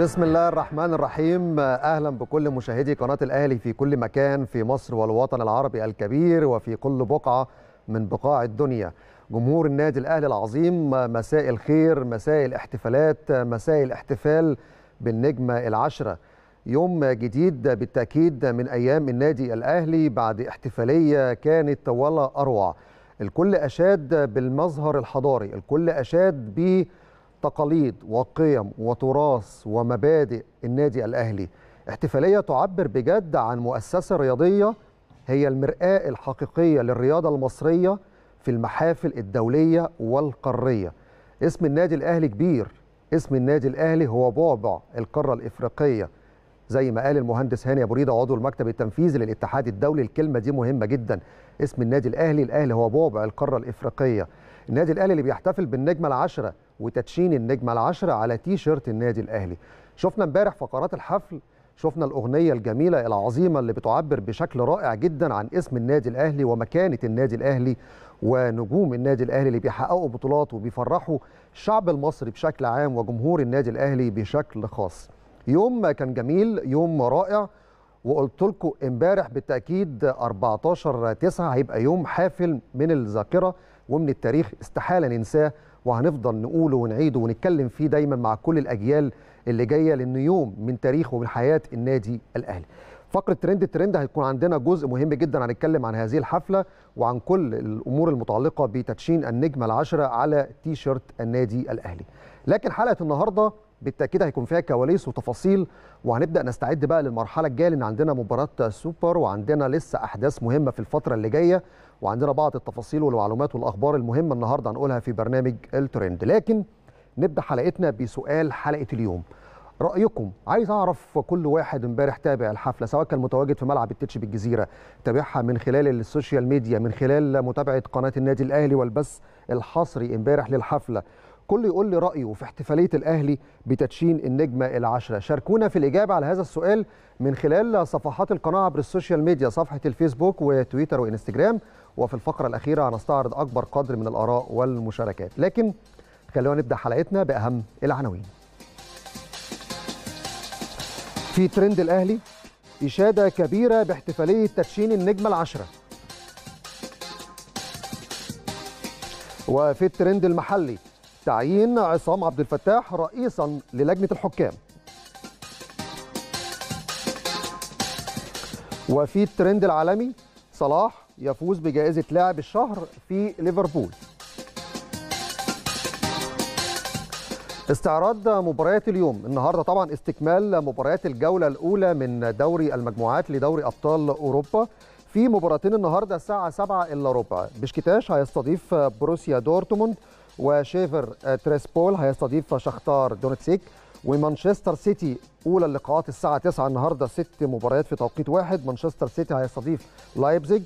بسم الله الرحمن الرحيم اهلا بكل مشاهدي قناه الاهلي في كل مكان في مصر والوطن العربي الكبير وفي كل بقعه من بقاع الدنيا جمهور النادي الاهلي العظيم مساء الخير مساء الاحتفالات مساء الاحتفال بالنجمه العشره يوم جديد بالتاكيد من ايام النادي الاهلي بعد احتفاليه كانت ولا اروع الكل اشاد بالمظهر الحضاري الكل اشاد بالمظهر تقاليد وقيم وتراث ومبادئ النادي الأهلي احتفالية تعبر بجد عن مؤسسة رياضية هي المرآة الحقيقية للرياضة المصرية في المحافل الدولية والقارية اسم النادي الأهلي كبير اسم النادي الأهلي هو بعبع القارة الإفريقية زي ما قال المهندس هاني أبو ريدة عضو المكتب التنفيذي للاتحاد الدولي الكلمة دي مهمة جدا اسم النادي الأهلي الأهلي هو بعبع القارة الإفريقية النادي الأهلي اللي بيحتفل بالنجمة العشرة وتدشين النجمه العشره على تي شيرت النادي الاهلي شفنا امبارح فقرات الحفل شفنا الاغنيه الجميله العظيمه اللي بتعبر بشكل رائع جدا عن اسم النادي الاهلي ومكانه النادي الاهلي ونجوم النادي الاهلي اللي بيحققوا بطولات وبيفرحوا الشعب المصري بشكل عام وجمهور النادي الاهلي بشكل خاص يوم كان جميل يوم رائع وقلت لكم امبارح بالتاكيد 14 9 هيبقى يوم حافل من الذاكره ومن التاريخ استحاله ننساه وهنفضل نقوله ونعيده ونتكلم فيه دايما مع كل الاجيال اللي جايه لانه يوم من تاريخ ومن حياه النادي الاهلي. فقره ترند الترند هيكون عندنا جزء مهم جدا هنتكلم عن هذه الحفله وعن كل الامور المتعلقه بتدشين النجمه العشره على تي شيرت النادي الاهلي. لكن حلقه النهارده بالتاكيد هيكون فيها كواليس وتفاصيل وهنبدا نستعد بقى للمرحله الجايه لان عندنا مباراه سوبر وعندنا لسه احداث مهمه في الفتره اللي جايه وعندنا بعض التفاصيل والمعلومات والاخبار المهمه النهارده هنقولها في برنامج الترند لكن نبدا حلقتنا بسؤال حلقه اليوم رايكم عايز اعرف كل واحد امبارح تابع الحفله سواء كان متواجد في ملعب التتش بالجزيره تابعها من خلال السوشيال ميديا من خلال متابعه قناه النادي الاهلي والبث الحصري امبارح للحفله كل يقول لي رايه في احتفاليه الاهلي بتدشين النجمه العاشره شاركونا في الاجابه على هذا السؤال من خلال صفحات القناه عبر السوشيال ميديا صفحه الفيسبوك وتويتر وانستجرام وفي الفقرة الأخيرة هنستعرض أكبر قدر من الآراء والمشاركات لكن خلونا نبدأ حلقتنا بأهم العناوين في ترند الأهلي إشادة كبيرة باحتفالية تدشين النجمة العشرة وفي الترند المحلي تعيين عصام عبد الفتاح رئيسا للجنة الحكام وفي الترند العالمي صلاح يفوز بجائزة لاعب الشهر في ليفربول استعراض مباريات اليوم النهارده طبعا استكمال مباريات الجوله الاولى من دوري المجموعات لدوري ابطال اوروبا في مباراتين النهارده الساعه 7 الا ربع بشكتاش هيستضيف بروسيا دورتموند وشيفر تريسبول هيستضيف شختار دونتسيك ومانشستر سيتي اولى اللقاءات الساعه 9 النهارده ست مباريات في توقيت واحد مانشستر سيتي هيستضيف لايبزيج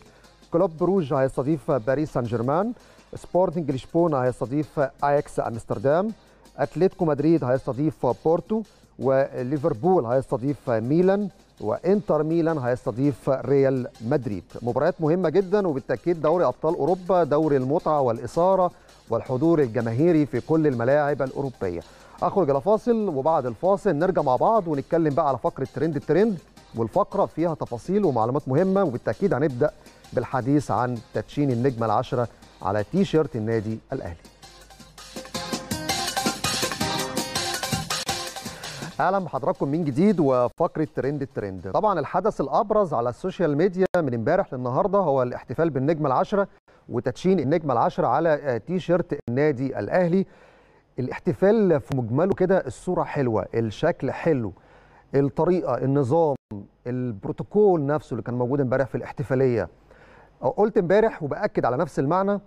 كلوب بروج هيستضيف باريس سان جيرمان سبورتنج لشبونه هيستضيف اياكس امستردام اتلتيكو مدريد هيستضيف بورتو وليفربول هيستضيف ميلان وانتر ميلان هيستضيف ريال مدريد مباريات مهمه جدا وبالتاكيد دوري ابطال اوروبا دوري المتعه والاثاره والحضور الجماهيري في كل الملاعب الاوروبيه اخرج الى فاصل وبعد الفاصل نرجع مع بعض ونتكلم بقى على فقره ترند الترند والفقرة فيها تفاصيل ومعلومات مهمة وبالتأكيد هنبدأ بالحديث عن تدشين النجمة العشرة على تي شيرت النادي الأهلي اهلا بحضراتكم من جديد وفقره ترند الترند طبعا الحدث الابرز على السوشيال ميديا من امبارح للنهارده هو الاحتفال بالنجمه العشره وتدشين النجمه العشره على تي شيرت النادي الاهلي الاحتفال في مجمله كده الصوره حلوه الشكل حلو الطريقه النظام البروتوكول نفسه اللي كان موجود امبارح في الاحتفاليه قلت امبارح وباكد على نفس المعنى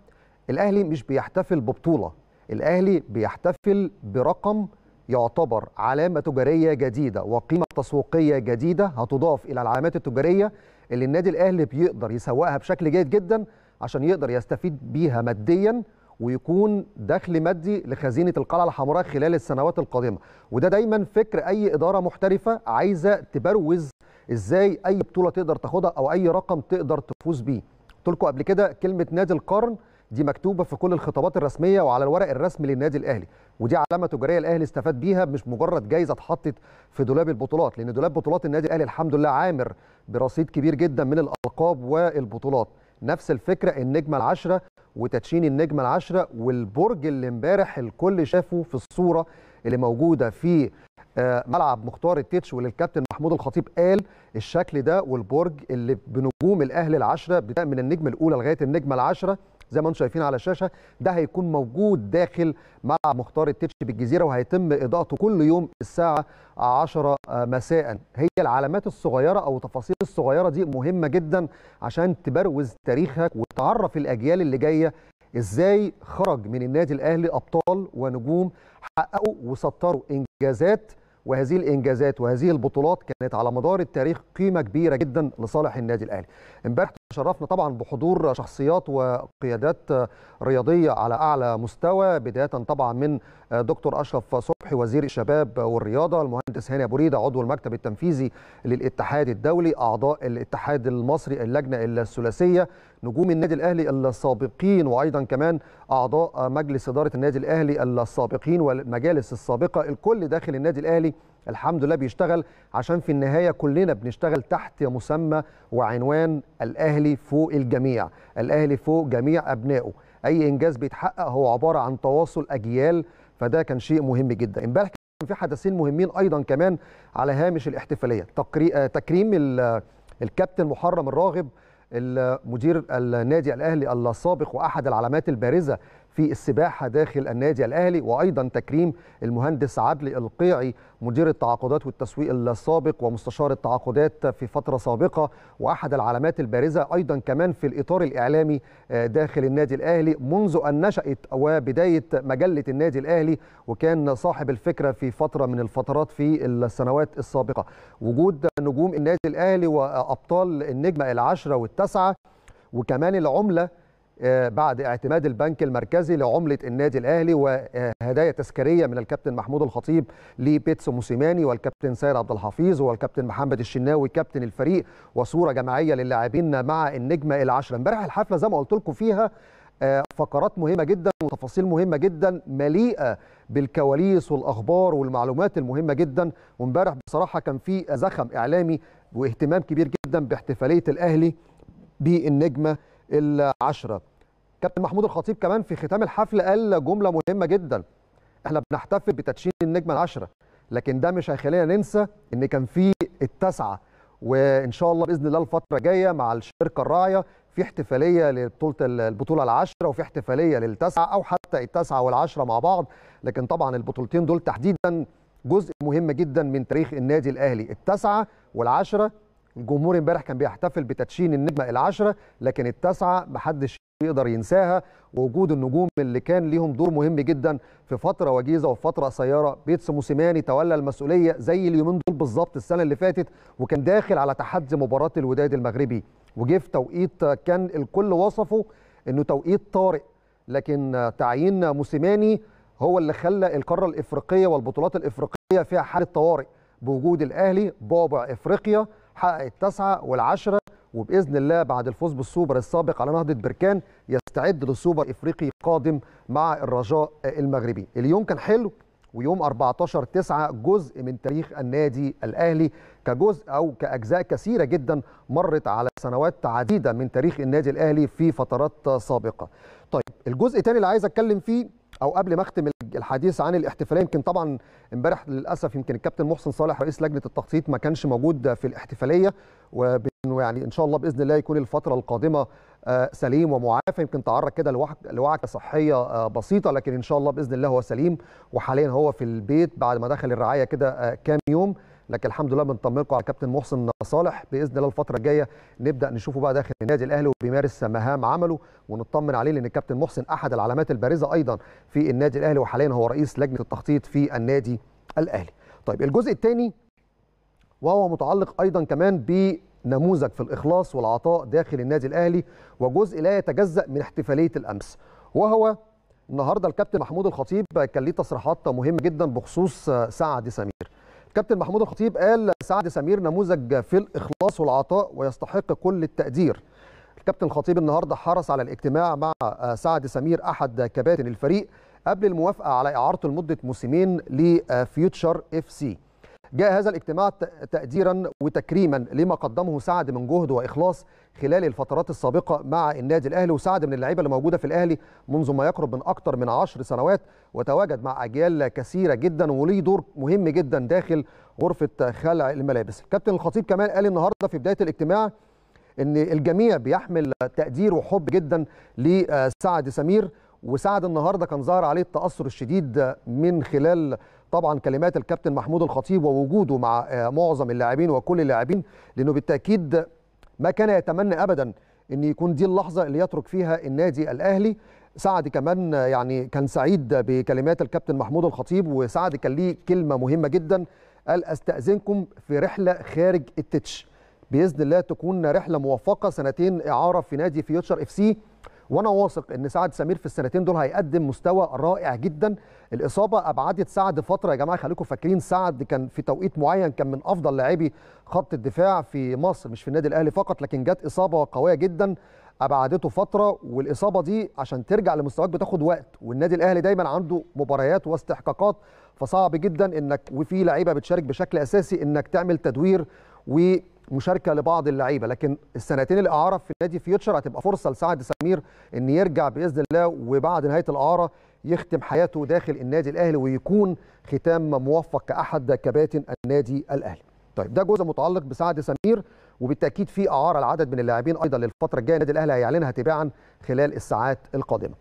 الاهلي مش بيحتفل ببطوله الاهلي بيحتفل برقم يعتبر علامه تجاريه جديده وقيمه تسويقيه جديده هتضاف الى العلامات التجاريه اللي النادي الاهلي بيقدر يسوقها بشكل جيد جدا عشان يقدر يستفيد بيها ماديا ويكون دخل مادي لخزينه القلعه الحمراء خلال السنوات القادمه وده دايما فكر اي اداره محترفه عايزه تبروز ازاي اي بطوله تقدر تاخدها او اي رقم تقدر تفوز بيه قلت لكم قبل كده كلمه نادي القرن دي مكتوبه في كل الخطابات الرسميه وعلى الورق الرسمي للنادي الاهلي ودي علامه تجاريه الاهلي استفاد بيها مش مجرد جايزه اتحطت في دولاب البطولات لان دولاب بطولات النادي الاهلي الحمد لله عامر برصيد كبير جدا من الالقاب والبطولات نفس الفكره النجمه العشره وتدشين النجمه العاشره والبرج اللي امبارح الكل شافه في الصوره اللي موجوده في آه، ملعب مختار التتش وللكابتن محمود الخطيب قال الشكل ده والبرج اللي بنجوم الاهلي العشره بدأ من النجمه الاولى لغايه النجمه العشره زي ما انتم شايفين على الشاشه ده هيكون موجود داخل ملعب مختار التتش بالجزيره وهيتم اضاءته كل يوم الساعه 10 مساء هي العلامات الصغيره او التفاصيل الصغيره دي مهمه جدا عشان تبروز تاريخك وتعرف الاجيال اللي جايه ازاي خرج من النادي الاهلي ابطال ونجوم حققوا وسطروا انجازات وهذه الانجازات وهذه البطولات كانت على مدار التاريخ قيمه كبيره جدا لصالح النادي الاهلي امبارح شرفنا طبعا بحضور شخصيات وقيادات رياضيه على اعلى مستوى بدايه طبعا من دكتور اشرف صبحي وزير الشباب والرياضه المهندس هاني ابو ريده عضو المكتب التنفيذي للاتحاد الدولي اعضاء الاتحاد المصري اللجنه الثلاثيه نجوم النادي الاهلي السابقين وايضا كمان اعضاء مجلس اداره النادي الاهلي السابقين والمجالس السابقه الكل داخل النادي الاهلي الحمد لله بيشتغل عشان في النهايه كلنا بنشتغل تحت مسمى وعنوان الاهلي فوق الجميع، الاهلي فوق جميع ابنائه، اي انجاز بيتحقق هو عباره عن تواصل اجيال فده كان شيء مهم جدا، امبارح كان في حدثين مهمين ايضا كمان على هامش الاحتفاليه، آه، تكريم آه، الكابتن محرم الراغب مدير النادي الاهلي السابق واحد العلامات البارزه في السباحة داخل النادي الأهلي وأيضا تكريم المهندس عدلي القيعي مدير التعاقدات والتسويق السابق ومستشار التعاقدات في فترة سابقة وأحد العلامات البارزة أيضا كمان في الإطار الإعلامي آه، داخل النادي الأهلي منذ أن نشأت وبداية مجلة النادي الأهلي وكان صاحب الفكرة في فترة من الفترات في السنوات السابقة وجود نجوم النادي الأهلي وأبطال النجمة العشرة والتسعة وكمان العملة آه، بعد اعتماد البنك المركزي لعملة النادي الأهلي وهدايا تذكارية من الكابتن محمود الخطيب لبيتسو موسيماني والكابتن سير عبد الحفيظ والكابتن محمد الشناوي كابتن الفريق وصورة جماعية للاعبين مع النجمة العشرة امبارح الحفلة زي ما قلت لكم فيها آه، فقرات مهمة جدا وتفاصيل مهمة جدا مليئة بالكواليس والأخبار والمعلومات المهمة جدا وامبارح بصراحة كان في زخم إعلامي واهتمام كبير جدا باحتفالية الأهلي بالنجمة العشرة كابتن محمود الخطيب كمان في ختام الحفل قال جملة مهمة جدا احنا بنحتفل بتدشين النجمة العشرة لكن ده مش هيخلينا ننسى ان كان في التاسعة وان شاء الله باذن الله الفترة الجاية مع الشركة الراعية في احتفالية لبطولة البطولة العشرة وفي احتفالية للتاسعة او حتى التاسعة والعشرة مع بعض لكن طبعا البطولتين دول تحديدا جزء مهم جدا من تاريخ النادي الاهلي التاسعة والعشرة الجمهور امبارح كان بيحتفل بتدشين النجمه العشره لكن التاسعه محدش يقدر ينساها وجود النجوم اللي كان ليهم دور مهم جدا في فتره وجيزه وفي فتره قصيره بيتس موسيماني تولى المسؤوليه زي اليومين دول بالظبط السنه اللي فاتت وكان داخل على تحدي مباراه الوداد المغربي وجه في توقيت كان الكل وصفه انه توقيت طارئ لكن تعيين موسيماني هو اللي خلى القاره الافريقيه والبطولات الافريقيه فيها حاله طوارئ بوجود الاهلي بعبع افريقيا حقق التاسعه والعشره وباذن الله بعد الفوز بالسوبر السابق على نهضه بركان يستعد لسوبر افريقي قادم مع الرجاء المغربي اليوم كان حلو ويوم 14 9 جزء من تاريخ النادي الاهلي كجزء او كاجزاء كثيره جدا مرت على سنوات عديده من تاريخ النادي الاهلي في فترات سابقه. طيب الجزء الثاني اللي عايز اتكلم فيه او قبل ما اختم الحديث عن الاحتفاليه يمكن طبعا امبارح للاسف يمكن الكابتن محسن صالح رئيس لجنه التخطيط ما كانش موجود في الاحتفاليه ويعني ان شاء الله باذن الله يكون الفتره القادمه آه، سليم ومعافى يمكن تعرض كده لوعكه صحيه آه، بسيطه لكن ان شاء الله باذن الله هو سليم وحاليا هو في البيت بعد ما دخل الرعايه كده آه، كام يوم لكن الحمد لله بنطمنكم على كابتن محسن صالح باذن الله الفتره الجايه نبدا نشوفه بقى داخل النادي الاهلي وبيمارس مهام عمله ونطمن عليه لان الكابتن محسن احد العلامات البارزه ايضا في النادي الاهلي وحاليا هو رئيس لجنه التخطيط في النادي الاهلي. طيب الجزء الثاني وهو متعلق ايضا كمان ب نموذج في الإخلاص والعطاء داخل النادي الأهلي وجزء لا يتجزأ من احتفالية الأمس وهو النهاردة الكابتن محمود الخطيب كان ليه تصريحات مهمة جدا بخصوص سعد سمير كابتن محمود الخطيب قال سعد سمير نموذج في الإخلاص والعطاء ويستحق كل التقدير الكابتن الخطيب النهاردة حرص على الاجتماع مع سعد سمير أحد كباتن الفريق قبل الموافقة على إعارته لمدة موسمين لفيوتشر اف سي جاء هذا الاجتماع تقديرا وتكريما لما قدمه سعد من جهد واخلاص خلال الفترات السابقه مع النادي الاهلي وسعد من اللعيبه اللي موجوده في الاهلي منذ ما يقرب من اكثر من عشر سنوات وتواجد مع اجيال كثيره جدا وليه دور مهم جدا داخل غرفه خلع الملابس الكابتن الخطيب كمان قال النهارده في بدايه الاجتماع ان الجميع بيحمل تقدير وحب جدا لسعد سمير وسعد النهارده كان ظاهر عليه التاثر الشديد من خلال طبعا كلمات الكابتن محمود الخطيب ووجوده مع آه، معظم اللاعبين وكل اللاعبين لانه بالتاكيد ما كان يتمنى ابدا ان يكون دي اللحظه اللي يترك فيها النادي الاهلي سعد كمان آه، يعني كان سعيد بكلمات الكابتن محمود الخطيب وسعد كان ليه كلمه مهمه جدا قال استاذنكم في رحله خارج التتش باذن الله تكون رحله موفقه سنتين اعاره في نادي فيوتشر اف سي وانا واثق ان سعد سمير في السنتين دول هيقدم مستوى رائع جدا الاصابه ابعدت سعد فتره يا جماعه خليكم فاكرين سعد كان في توقيت معين كان من افضل لاعبي خط الدفاع في مصر مش في النادي الاهلي فقط لكن جت اصابه قويه جدا ابعدته فتره والاصابه دي عشان ترجع لمستواك بتاخد وقت والنادي الاهلي دايما عنده مباريات واستحقاقات فصعب جدا انك وفي لعيبه بتشارك بشكل اساسي انك تعمل تدوير و مشاركه لبعض اللعيبه لكن السنتين الاعاره في نادي فيوتشر هتبقى فرصه لسعد سمير ان يرجع باذن الله وبعد نهايه الاعاره يختم حياته داخل النادي الاهلي ويكون ختام موفق كاحد كباتن النادي الاهلي. طيب ده جزء متعلق بسعد سمير وبالتاكيد في اعاره لعدد من اللاعبين ايضا للفتره الجايه النادي الاهلي هيعلنها تباعا خلال الساعات القادمه.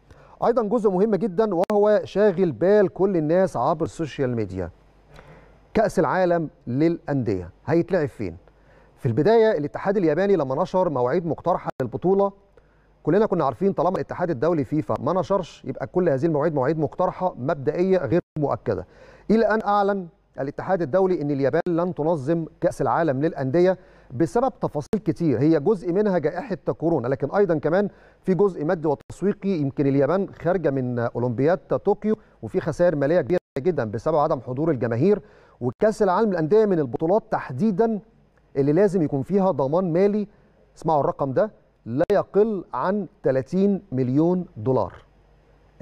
ايضا جزء مهم جدا وهو شاغل بال كل الناس عبر السوشيال ميديا. كاس العالم للانديه هيتلعب فين؟ في البدايه الاتحاد الياباني لما نشر مواعيد مقترحه للبطوله كلنا كنا عارفين طالما الاتحاد الدولي فيفا ما نشرش يبقى كل هذه المواعيد مواعيد مقترحه مبدئيه غير مؤكده الى ان اعلن الاتحاد الدولي ان اليابان لن تنظم كاس العالم للانديه بسبب تفاصيل كتير هي جزء منها جائحه كورونا لكن ايضا كمان في جزء مادي وتسويقي يمكن اليابان خارجه من اولمبياد طوكيو وفي خسائر ماليه كبيره جدا بسبب عدم حضور الجماهير وكاس العالم للانديه من البطولات تحديدا اللي لازم يكون فيها ضمان مالي اسمعوا الرقم ده لا يقل عن 30 مليون دولار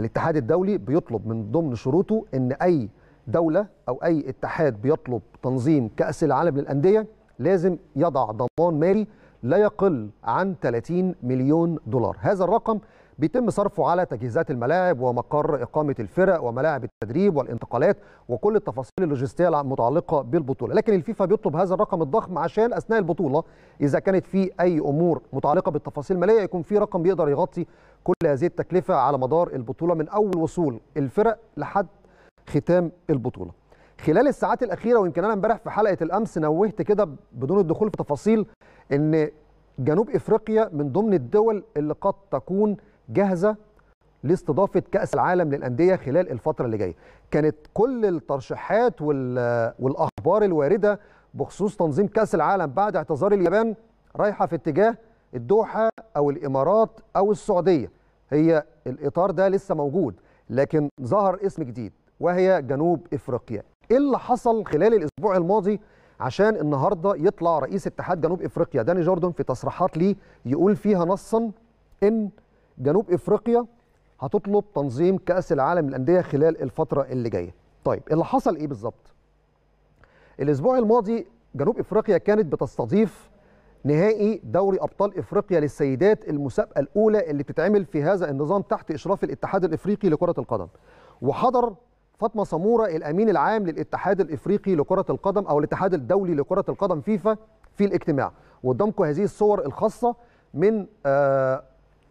الاتحاد الدولي بيطلب من ضمن شروطه ان اي دولة أو أي اتحاد بيطلب تنظيم كأس العالم للأندية لازم يضع ضمان مالي لا يقل عن 30 مليون دولار هذا الرقم بيتم صرفه على تجهيزات الملاعب ومقر إقامة الفرق وملاعب التدريب والانتقالات وكل التفاصيل اللوجستية المتعلقة بالبطولة لكن الفيفا بيطلب هذا الرقم الضخم عشان أثناء البطولة إذا كانت في أي أمور متعلقة بالتفاصيل المالية يكون في رقم بيقدر يغطي كل هذه التكلفة على مدار البطولة من أول وصول الفرق لحد ختام البطولة خلال الساعات الأخيرة ويمكن أنا امبارح في حلقة الأمس نوهت كده بدون الدخول في تفاصيل إن جنوب إفريقيا من ضمن الدول اللي قد تكون جاهزه لاستضافه كاس العالم للانديه خلال الفتره اللي جايه كانت كل الترشيحات والاخبار الوارده بخصوص تنظيم كاس العالم بعد اعتذار اليابان رايحه في اتجاه الدوحه او الامارات او السعوديه هي الاطار ده لسه موجود لكن ظهر اسم جديد وهي جنوب افريقيا ايه اللي حصل خلال الاسبوع الماضي عشان النهارده يطلع رئيس اتحاد جنوب افريقيا داني جوردن في تصريحات ليه يقول فيها نصا ان جنوب افريقيا هتطلب تنظيم كاس العالم للانديه خلال الفتره اللي جايه طيب اللي حصل ايه بالظبط الاسبوع الماضي جنوب افريقيا كانت بتستضيف نهائي دوري ابطال افريقيا للسيدات المسابقه الاولى اللي بتتعمل في هذا النظام تحت اشراف الاتحاد الافريقي لكره القدم وحضر فاطمه سموره الامين العام للاتحاد الافريقي لكره القدم او الاتحاد الدولي لكره القدم فيفا في الاجتماع وقدامكم هذه الصور الخاصه من آه،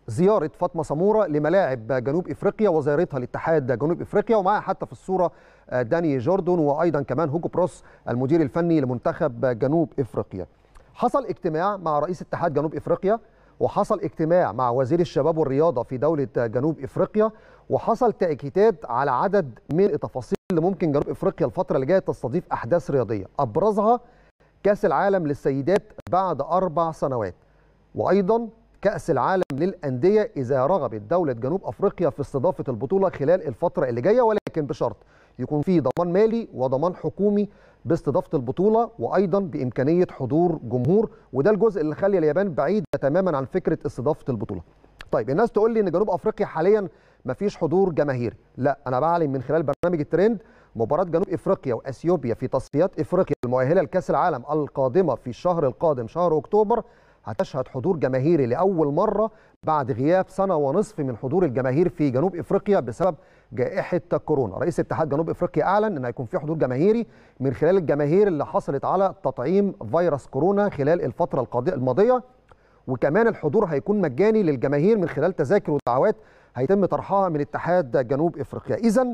زيارة فاطمة سمورة لملاعب جنوب إفريقيا وزيارتها لاتحاد جنوب إفريقيا ومعها حتى في الصورة داني جوردون وأيضا كمان هوجو بروس المدير الفني لمنتخب جنوب إفريقيا حصل اجتماع مع رئيس اتحاد جنوب إفريقيا وحصل اجتماع مع وزير الشباب والرياضة في دولة جنوب إفريقيا وحصل تأكيدات على عدد من التفاصيل اللي ممكن جنوب إفريقيا الفترة اللي جاية تستضيف أحداث رياضية أبرزها كأس العالم للسيدات بعد أربع سنوات وأيضا كأس العالم للأندية إذا رغبت دولة جنوب أفريقيا في استضافة البطولة خلال الفترة اللي جاية ولكن بشرط يكون في ضمان مالي وضمان حكومي باستضافة البطولة وأيضا بإمكانية حضور جمهور وده الجزء اللي خلي اليابان بعيدة تماما عن فكرة استضافة البطولة طيب الناس تقول لي ان جنوب افريقيا حاليا ما فيش حضور جماهيري لا انا بعلم من خلال برنامج الترند مباراه جنوب افريقيا واثيوبيا في تصفيات افريقيا المؤهله لكاس العالم القادمه في الشهر القادم شهر اكتوبر هتشهد حضور جماهيري لأول مرة بعد غياب سنة ونصف من حضور الجماهير في جنوب إفريقيا بسبب جائحة كورونا رئيس اتحاد جنوب إفريقيا أعلن أن هيكون في حضور جماهيري من خلال الجماهير اللي حصلت على تطعيم فيروس كورونا خلال الفترة الماضية وكمان الحضور هيكون مجاني للجماهير من خلال تذاكر ودعوات هيتم طرحها من اتحاد جنوب إفريقيا إذا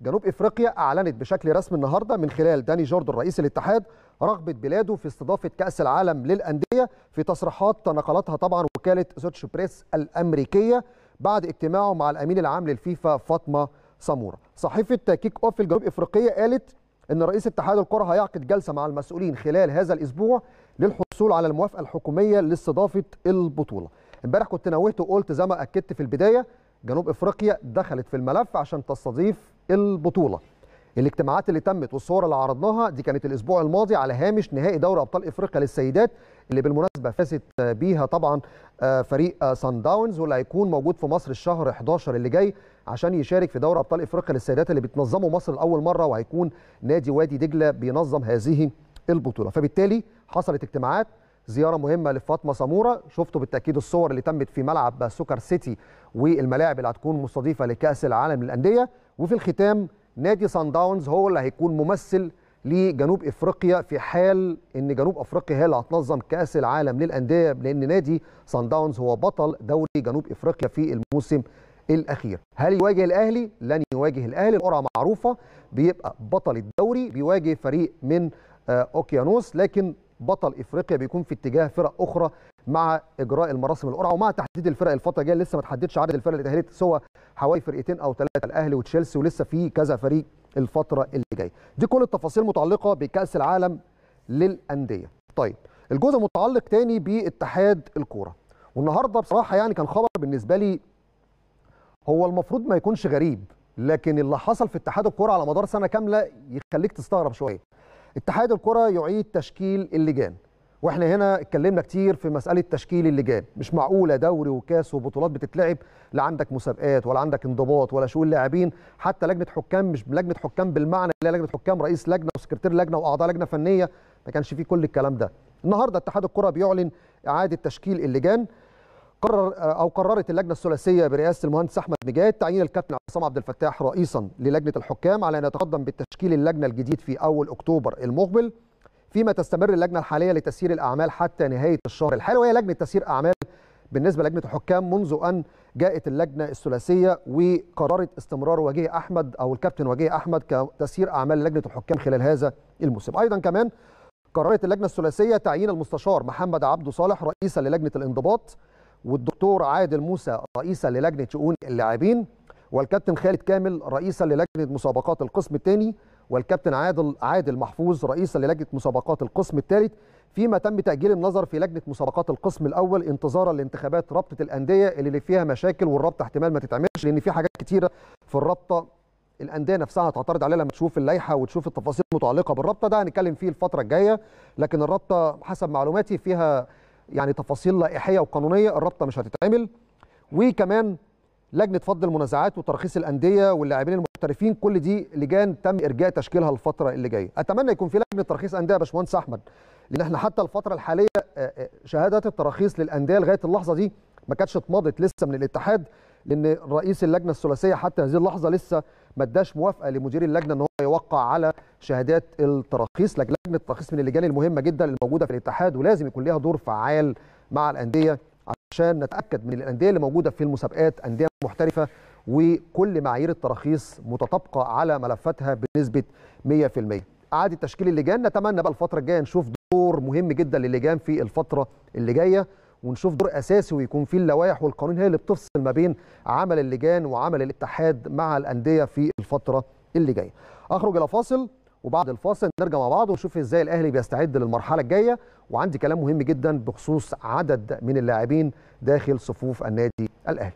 جنوب افريقيا اعلنت بشكل رسمي النهارده من خلال داني جوردن رئيس الاتحاد رغبه بلاده في استضافه كاس العالم للانديه في تصريحات نقلتها طبعا وكاله سوتش بريس الامريكيه بعد اجتماعه مع الامين العام للفيفا فاطمه سموره. صحيفه كيك اوف الجنوب افريقيه قالت ان رئيس اتحاد الكره هيعقد جلسه مع المسؤولين خلال هذا الاسبوع للحصول على الموافقه الحكوميه لاستضافه البطوله. امبارح كنت نوهت وقلت زي ما اكدت في البدايه جنوب افريقيا دخلت في الملف عشان تستضيف البطوله الاجتماعات اللي تمت والصور اللي عرضناها دي كانت الاسبوع الماضي على هامش نهائي دوري ابطال افريقيا للسيدات اللي بالمناسبه فازت بيها طبعا آه، فريق سان آه، داونز واللي هيكون موجود في مصر الشهر 11 اللي جاي عشان يشارك في دوري ابطال افريقيا للسيدات اللي بتنظمه مصر لاول مره وهيكون نادي وادي دجله بينظم هذه البطوله فبالتالي حصلت اجتماعات زياره مهمه لفاطمه سموره شفتوا بالتاكيد الصور اللي تمت في ملعب سوكر سيتي والملاعب اللي هتكون مستضيفه لكاس العالم للانديه وفي الختام نادي سان داونز هو اللي هيكون ممثل لجنوب افريقيا في حال ان جنوب افريقيا هي اللي هتنظم كاس العالم للانديه لان نادي سان داونز هو بطل دوري جنوب افريقيا في الموسم الاخير هل يواجه الاهلي لن يواجه الاهلي القرعه معروفه بيبقى بطل الدوري بيواجه فريق من آه، اوكيانوس لكن بطل افريقيا بيكون في اتجاه فرق اخرى مع اجراء المراسم القرعه ومع تحديد الفرق الفتره الجايه لسه ما تحددش عدد الفرق اللي تاهلت سوى حوالي فرقتين او ثلاثه الاهلي وتشيلسي ولسه في كذا فريق الفتره اللي جايه دي كل التفاصيل المتعلقه بكاس العالم للانديه طيب الجزء متعلق تاني باتحاد الكوره والنهارده بصراحه يعني كان خبر بالنسبه لي هو المفروض ما يكونش غريب لكن اللي حصل في اتحاد الكوره على مدار سنه كامله يخليك تستغرب شويه اتحاد الكوره يعيد تشكيل اللجان واحنا هنا اتكلمنا كتير في مساله تشكيل اللجان مش معقوله دوري وكاس وبطولات بتتلعب لا عندك مسابقات ولا عندك انضباط ولا شؤون لاعبين حتى لجنه حكام مش لجنه حكام بالمعنى لا لجنه حكام رئيس لجنه وسكرتير لجنه واعضاء لجنه فنيه ما كانش فيه كل الكلام ده النهارده اتحاد الكره بيعلن اعاده تشكيل اللجان قرر او قررت اللجنه الثلاثيه برئاسه المهندس احمد نجاد تعيين الكابتن عصام عبد الفتاح رئيسا للجنه الحكام على ان يتقدم بالتشكيل اللجنه الجديد في اول اكتوبر المقبل فيما تستمر اللجنه الحاليه لتسيير الاعمال حتى نهايه الشهر الحالي وهي لجنه تسيير اعمال بالنسبه لجنه الحكام منذ ان جاءت اللجنه الثلاثيه وقررت استمرار وجيه احمد او الكابتن وجيه احمد كتسيير اعمال لجنه الحكام خلال هذا الموسم ايضا كمان قررت اللجنه الثلاثيه تعيين المستشار محمد عبده صالح رئيسا للجنه الانضباط والدكتور عادل موسى رئيسا للجنه شؤون اللاعبين والكابتن خالد كامل رئيسا للجنه مسابقات القسم الثاني والكابتن عادل عادل محفوظ رئيسا للجنه مسابقات القسم الثالث فيما تم تاجيل النظر في لجنه مسابقات القسم الاول انتظارا لانتخابات رابطه الانديه اللي فيها مشاكل والرابطه احتمال ما تتعملش لان في حاجات كتيره في الرابطه الانديه نفسها هتعترض عليها لما تشوف اللائحه وتشوف التفاصيل المتعلقه بالرابطه ده هنتكلم فيه الفتره الجايه لكن الرابطه حسب معلوماتي فيها يعني تفاصيل لائحيه وقانونيه الرابطه مش هتتعمل وكمان لجنه فض المنازعات وترخيص الانديه واللاعبين المحترفين كل دي لجان تم ارجاء تشكيلها الفتره اللي جايه اتمنى يكون في لجنه ترخيص انديه يا باشمهندس احمد لان احنا حتى الفتره الحاليه آه، آه، شهادات التراخيص للانديه لغايه اللحظه دي ما كانتش اتمضت لسه من الاتحاد لان رئيس اللجنه الثلاثيه حتى هذه اللحظه لسه ما اداش موافقه لمدير اللجنه ان هو يوقع على شهادات التراخيص لجنه التراخيص من اللجان المهمه جدا الموجوده في الاتحاد ولازم يكون ليها دور فعال مع الانديه عشان نتاكد من الانديه اللي موجوده في المسابقات انديه محترفه وكل معايير التراخيص متطابقه على ملفاتها بنسبه 100% اعاده تشكيل اللجان نتمنى بقى الفتره الجايه نشوف دور مهم جدا للجان في الفتره اللي جايه ونشوف دور اساسي ويكون فيه اللوائح والقانون هي اللي بتفصل ما بين عمل اللجان وعمل الاتحاد مع الانديه في الفتره اللي جايه اخرج الى فاصل وبعد الفاصل نرجع مع بعض ونشوف ازاي الاهلي بيستعد للمرحله الجايه وعندي كلام مهم جدا بخصوص عدد من اللاعبين داخل صفوف النادي الاهلي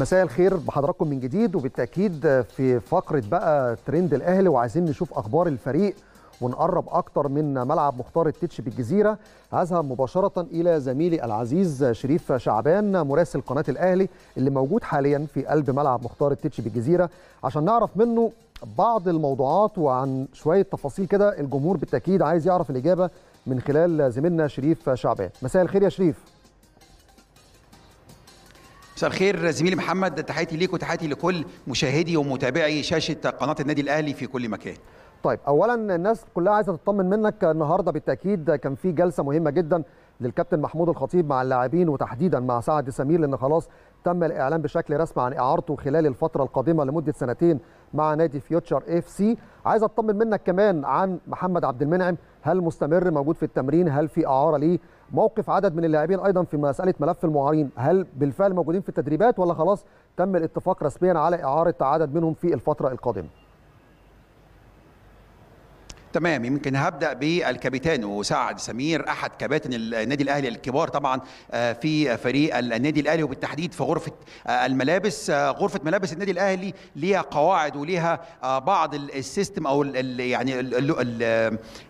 مساء الخير بحضراتكم من جديد وبالتاكيد في فقره بقى ترند الاهلي وعايزين نشوف اخبار الفريق ونقرب أكتر من ملعب مختار التتش بالجزيرة أذهب مباشرة إلى زميلي العزيز شريف شعبان مراسل قناة الأهلي اللي موجود حاليا في قلب ملعب مختار التتش بالجزيرة عشان نعرف منه بعض الموضوعات وعن شوية تفاصيل كده الجمهور بالتأكيد عايز يعرف الإجابة من خلال زميلنا شريف شعبان مساء الخير يا شريف مساء الخير زميلي محمد تحياتي ليك وتحياتي لكل مشاهدي ومتابعي شاشه قناه النادي الاهلي في كل مكان طيب اولا الناس كلها عايزه تطمن منك النهارده بالتاكيد كان في جلسه مهمه جدا للكابتن محمود الخطيب مع اللاعبين وتحديدا مع سعد سمير لان خلاص تم الاعلان بشكل رسمي عن اعارته خلال الفتره القادمه لمده سنتين مع نادي فيوتشر اف سي عايز اطمن منك كمان عن محمد عبد المنعم هل مستمر موجود في التمرين هل في اعاره ليه موقف عدد من اللاعبين ايضا في مساله ملف المعارين هل بالفعل موجودين في التدريبات ولا خلاص تم الاتفاق رسميا على اعاره عدد منهم في الفتره القادمه تمام يمكن هبدا بالكابتن وسعد سمير احد كباتن النادي الاهلي الكبار طبعا آه، في فريق النادي الاهلي وبالتحديد في غرفه آه، الملابس آه، غرفه ملابس النادي الاهلي ليها قواعد وليها بعض السيستم او يعني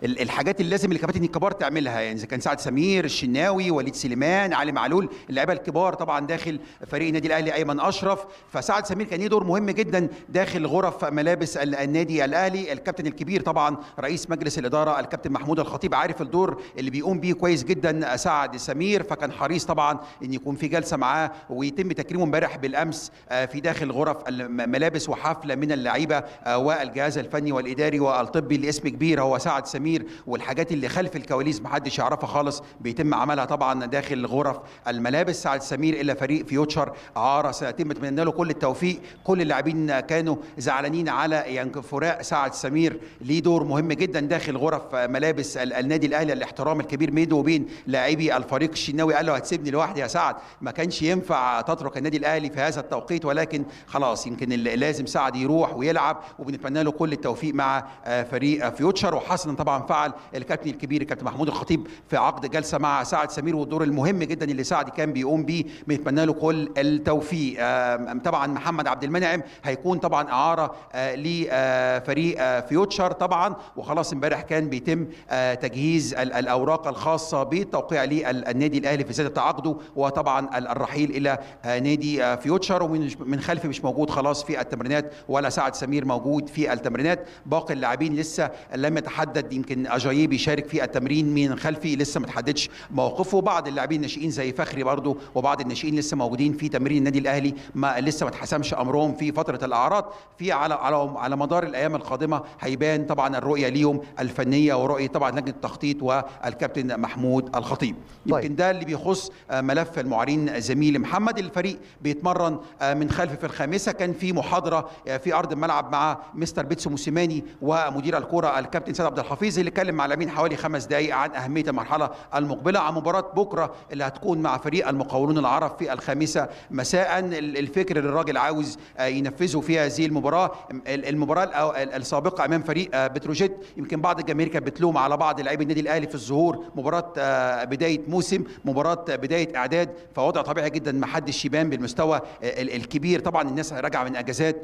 الحاجات اللي لازم الكباتن الكبار تعملها يعني اذا كان سعد سمير الشناوي وليد سليمان علي معلول اللعيبه الكبار طبعا داخل فريق النادي الاهلي ايمن اشرف فسعد سمير كان ليه دور مهم جدا داخل غرف ملابس النادي الاهلي الكابتن الكبير طبعا رئيس رئيس مجلس الاداره الكابتن محمود الخطيب عارف الدور اللي بيقوم بيه كويس جدا سعد سمير فكان حريص طبعا ان يكون في جلسه معاه ويتم تكريمه امبارح بالامس آه، في داخل غرف الملابس وحفله من اللعيبه آه، والجهاز الفني والاداري والطبي اللي اسم كبير هو سعد سمير والحاجات اللي خلف الكواليس محدش يعرفها خالص بيتم عملها طبعا داخل غرف الملابس سعد سمير الا فريق فيوتشر عاره سيتم اتمنى له كل التوفيق كل اللاعبين كانوا زعلانين على يعني فراق سعد سمير ليه دور مهم جدا جدا داخل غرف ملابس النادي الاهلي الاحترام الكبير بينه وبين لاعبي الفريق الشناوي قال له هتسيبني لوحدي يا سعد ما كانش ينفع تترك النادي الاهلي في هذا التوقيت ولكن خلاص يمكن لازم سعد يروح ويلعب وبنتمنى له كل التوفيق مع آه، فريق فيوتشر وحسنا طبعا فعل الكابتن الكبير الكابتن محمود الخطيب في عقد جلسه مع سعد سمير والدور المهم جدا اللي سعد كان بيقوم بيه بنتمنى له كل التوفيق آه، طبعا محمد عبد المنعم هيكون طبعا اعاره آه، لفريق فيوتشر طبعا وخلاص خلاص امبارح كان بيتم آه، تجهيز الاوراق الخاصه بتوقيع للنادي الاهلي في سياده عقده وطبعا الرحيل الى آه، نادي آه، فيوتشر ومن خلفي مش موجود خلاص في التمرينات ولا سعد سمير موجود في التمرينات باقي اللاعبين لسه لم يتحدد يمكن اجاييه بيشارك في التمرين من خلفي لسه ما تحددش موقفه بعض اللاعبين الناشئين زي فخري برضه وبعض الناشئين لسه موجودين في تمرين النادي الاهلي ما لسه ما اتحسمش امرهم في فتره الاعراض في على على على مدار الايام القادمه هيبان طبعا الرؤيه ليه فيهم الفنيه ورؤيه طبعا لجنه التخطيط والكابتن محمود الخطيب طيب. يمكن ده اللي بيخص آه، ملف المعارين زميلي محمد الفريق بيتمرن آه، من خلف في الخامسه كان في محاضره آه، في ارض الملعب مع مستر بيتسو موسيماني ومدير الكره الكابتن سيد عبد الحفيظ اللي اتكلم مع لامين حوالي خمس دقائق عن اهميه المرحله المقبله عن مباراه بكره اللي هتكون مع فريق المقاولون العرب في الخامسه مساء الفكر اللي الراجل عاوز ينفذه في هذه المباراه المباراه السابقه امام فريق بتروجيت يمكن بعض الجماهير كانت بتلوم على بعض لعيبه النادي الاهلي في الظهور مباراه آه، بدايه موسم مباراه آه، بدايه اعداد فوضع طبيعي جدا ما حدش يبان بالمستوى آه، الكبير طبعا الناس راجعه من اجازات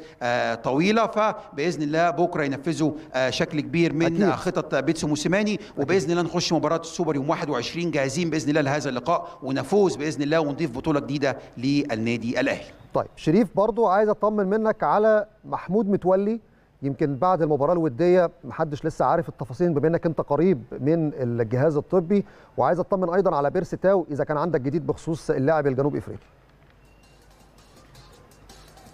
طويله فباذن الله بكره ينفذوا شكل كبير من أكيد. خطط بيتسو موسيماني وباذن الله نخش مباراه السوبر يوم 21 جاهزين باذن الله لهذا اللقاء ونفوز باذن الله ونضيف بطوله جديده للنادي الاهلي طيب شريف برضو عايز اطمن منك على محمود متولي يمكن بعد المباراه الوديه محدش لسه عارف التفاصيل بما انك انت قريب من الجهاز الطبي وعايز اطمن ايضا على بيرسي تاو اذا كان عندك جديد بخصوص اللاعب الجنوب افريقي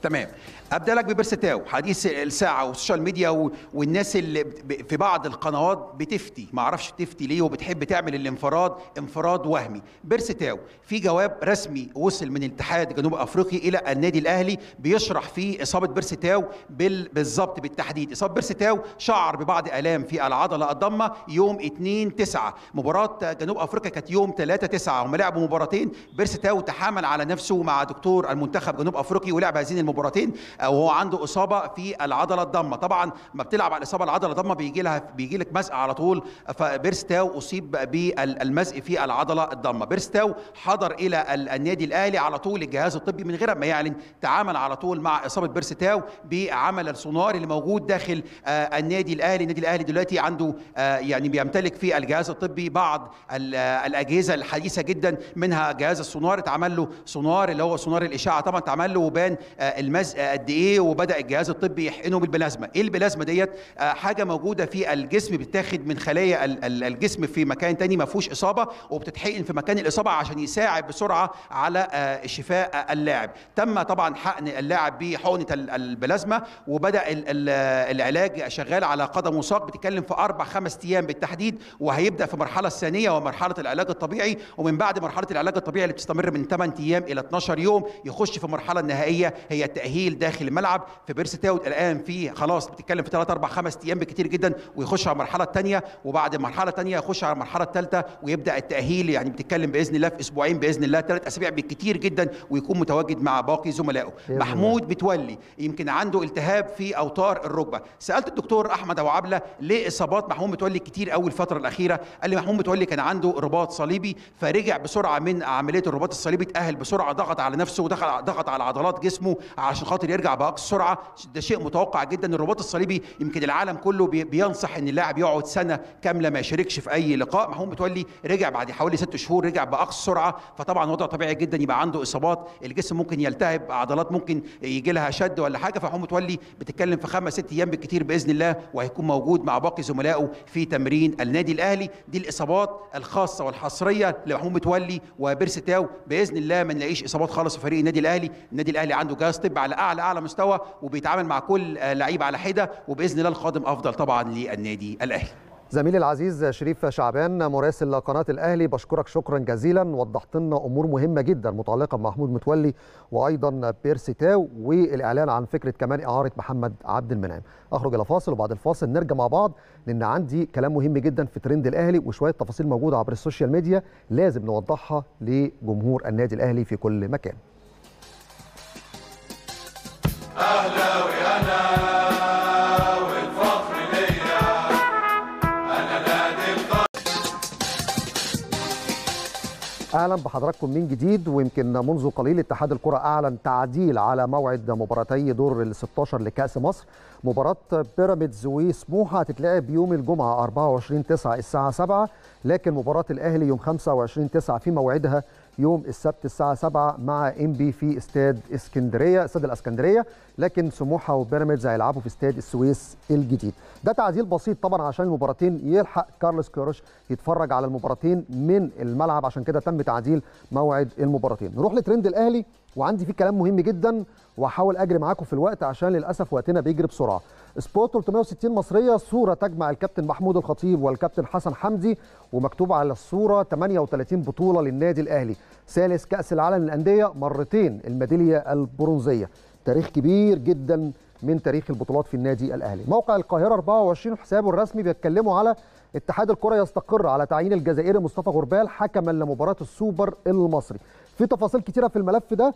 تمام ابدا لك ببرستاو حديث الساعه والسوشيال ميديا والناس اللي في بعض القنوات بتفتي ما اعرفش تفتي ليه وبتحب تعمل الانفراد انفراد وهمي برستاو في جواب رسمي وصل من الاتحاد الجنوب افريقي الى النادي الاهلي بيشرح فيه اصابه برستاو بالظبط بالتحديد اصابه برستاو شعر ببعض الام في العضله الضمه يوم 2 9 مباراه جنوب افريقيا كانت يوم 3 9 هم لعبوا مباراتين برستاو تحامل على نفسه مع دكتور المنتخب جنوب افريقي ولعب هذه مباراتين وهو عنده اصابه في العضله الضمه طبعا ما بتلعب على الاصابه العضله الضمه بيجي لها بيجي لك مزق على طول فبيرستاو اصيب بالمزق في العضله الضمه بيرستاو حضر الى النادي الاهلي على طول الجهاز الطبي من غير ما يعلن تعامل على طول مع اصابه بيرستاو بعمل السونار اللي موجود داخل آه، النادي الاهلي النادي الاهلي دلوقتي عنده آه، يعني بيمتلك في الجهاز الطبي بعض الاجهزه الحديثه جدا منها جهاز السونار اتعمل له سونار اللي هو سونار الاشعه طبعا اتعمل له وبان آه، المز قد ايه وبدا الجهاز الطبي يحقنه بالبلازما ايه البلازما ديت آه، حاجه موجوده في الجسم بتاخد من خلايا الجسم في مكان تاني ما فيهوش اصابه وبتتحقن في مكان الاصابه عشان يساعد بسرعه على آه، شفاء آه، اللاعب تم طبعا حقن اللاعب بحقنه البلازما وبدا العلاج شغال على قدم وساق بتتكلم في اربع خمس ايام بالتحديد وهيبدا في المرحله الثانيه ومرحله العلاج الطبيعي ومن بعد مرحله العلاج الطبيعي اللي بتستمر من 8 ايام الى 12 يوم يخش في المرحله النهائيه هي التاهيل داخل الملعب فبيرسي تاود الان في خلاص بتتكلم في 3 4 5 ايام بكتير جدا ويخش على المرحله الثانيه وبعد المرحله الثانيه يخش على المرحله الثالثه ويبدا التاهيل يعني بتتكلم باذن الله في اسبوعين باذن الله ثلاث اسابيع بالكتير جدا ويكون متواجد مع باقي زملائه محمود بتولي يمكن عنده التهاب في اوتار الركبه سالت الدكتور احمد ابو عبله ليه اصابات محمود متولي كتير قوي الفتره الاخيره قال لي محمود متولي كان عنده رباط صليبي فرجع بسرعه من عمليه الرباط الصليبي اتاهل بسرعه ضغط على نفسه ودخل ضغط على عضلات جسمه عشان خاطر يرجع باقصى سرعه ده شيء متوقع جدا الرباط الصليبي يمكن العالم كله بينصح ان اللاعب يقعد سنه كامله ما يشاركش في اي لقاء محمود متولي رجع بعد حوالي ست شهور رجع باقصى سرعه فطبعا وضع طبيعي جدا يبقى عنده اصابات الجسم ممكن يلتهب عضلات ممكن يجي لها شد ولا حاجه فمحمود متولي بتتكلم في خمس ست ايام بالكثير باذن الله وهيكون موجود مع باقي زملائه في تمرين النادي الاهلي دي الاصابات الخاصه والحصريه لمحمود متولي تاو باذن الله ما نلاقيش اصابات خالص في فريق النادي الاهلي النادي الاهلي عنده جاستب بيرتب على اعلى اعلى مستوى وبيتعامل مع كل لعيب على حده وباذن الله القادم افضل طبعا للنادي الاهلي زميلي العزيز شريف شعبان مراسل قناة الأهلي بشكرك شكرا جزيلا وضحت لنا أمور مهمة جدا متعلقة بمحمود متولي وأيضا بيرسي تاو والإعلان عن فكرة كمان إعارة محمد عبد المنعم أخرج إلى فاصل وبعد الفاصل نرجع مع بعض لأن عندي كلام مهم جدا في ترند الأهلي وشوية تفاصيل موجودة عبر السوشيال ميديا لازم نوضحها لجمهور النادي الأهلي في كل مكان أهلاوي أنا والفخر ليا أنا نادي اهلا بحضراتكم من جديد ويمكن منذ قليل اتحاد الكره اعلن تعديل على موعد مباراتي دور ال 16 لكاس مصر مباراه بيراميدز وسموحه هتتلعب يوم الجمعه 24 9 الساعه 7 لكن مباراه الاهلي يوم 25 9 في موعدها يوم السبت الساعه 7 مع ام بي في استاد اسكندريه استاد الاسكندريه لكن سموحه وبيراميدز هيلعبوا في استاد السويس الجديد ده تعديل بسيط طبعا عشان المباراتين يلحق كارلوس كيروش يتفرج على المباراتين من الملعب عشان كده تم تعديل موعد المباراتين نروح لترند الاهلي وعندي فيه كلام مهم جدا وهحاول اجري معاكم في الوقت عشان للاسف وقتنا بيجري بسرعه. سبوت 360 مصريه صوره تجمع الكابتن محمود الخطيب والكابتن حسن حمدي ومكتوب على الصوره 38 بطوله للنادي الاهلي، ثالث كاس العالم للانديه مرتين الميداليه البرونزيه، تاريخ كبير جدا من تاريخ البطولات في النادي الاهلي. موقع القاهره 24 حسابه الرسمي بيتكلموا على اتحاد الكره يستقر على تعيين الجزائري مصطفى غربال حكما لمباراه السوبر المصري في تفاصيل كتيره في الملف ده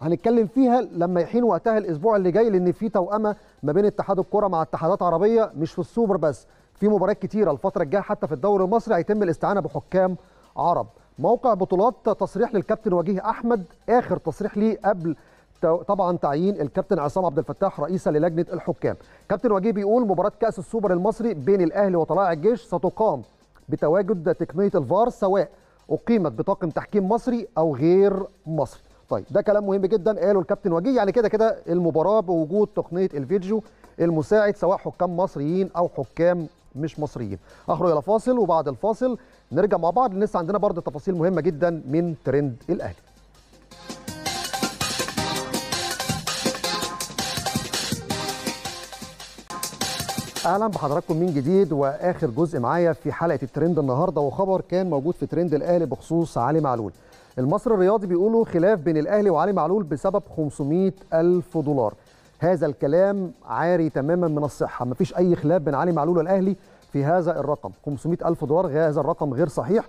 هنتكلم فيها لما يحين وقتها الاسبوع اللي جاي لان في توأمه ما بين اتحاد الكره مع اتحادات عربيه مش في السوبر بس في مباريات كتيره الفتره الجايه حتى في الدوري المصري هيتم الاستعانه بحكام عرب موقع بطولات تصريح للكابتن وجيه احمد اخر تصريح ليه قبل طبعا تعيين الكابتن عصام عبد الفتاح رئيسا للجنه الحكام كابتن وجيه بيقول مباراه كاس السوبر المصري بين الاهلي وطلائع الجيش ستقام بتواجد تقنيه الفار سواء اقيمت بطاقم تحكيم مصري او غير مصري طيب ده كلام مهم جدا قاله الكابتن وجيه يعني كده كده المباراه بوجود تقنيه الفيديو المساعد سواء حكام مصريين او حكام مش مصريين اخرج الى فاصل وبعد الفاصل نرجع مع بعض لسه عندنا برضه تفاصيل مهمه جدا من ترند الاهلي اهلا بحضراتكم من جديد واخر جزء معايا في حلقه الترند النهارده وخبر كان موجود في ترند الاهلي بخصوص علي معلول المصري الرياضي بيقولوا خلاف بين الاهلي وعلي معلول بسبب 500 الف دولار هذا الكلام عاري تماما من الصحه مفيش اي خلاف بين علي معلول والاهلي في هذا الرقم 500 الف دولار هذا الرقم غير صحيح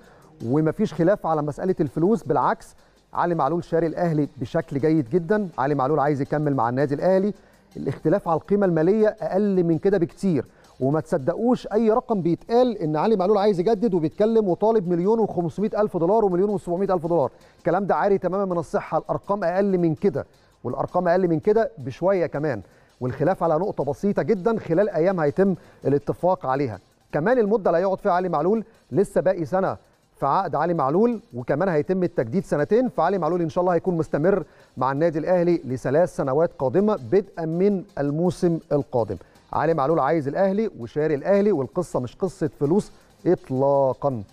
ومفيش خلاف على مساله الفلوس بالعكس علي معلول شاري الاهلي بشكل جيد جدا علي معلول عايز يكمل مع النادي الاهلي الاختلاف على القيمه الماليه اقل من كده بكتير وما تصدقوش اي رقم بيتقال ان علي معلول عايز يجدد وبيتكلم وطالب مليون و500 الف دولار ومليون و700 الف دولار الكلام ده عاري تماما من الصحه الارقام اقل من كده والارقام اقل من كده بشويه كمان والخلاف على نقطه بسيطه جدا خلال ايام هيتم الاتفاق عليها كمان المده اللي هيقعد فيها علي معلول لسه باقي سنه في عقد علي معلول وكمان هيتم التجديد سنتين فعلي معلول ان شاء الله هيكون مستمر مع النادي الاهلي لثلاث سنوات قادمه بدءا من الموسم القادم علي معلول عايز الاهلي وشاري الاهلي والقصه مش قصه فلوس اطلاقا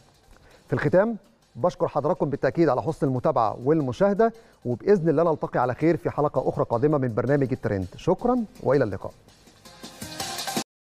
في الختام بشكر حضراتكم بالتاكيد على حسن المتابعه والمشاهده وباذن الله نلتقي على خير في حلقه اخرى قادمه من برنامج الترند شكرا والى اللقاء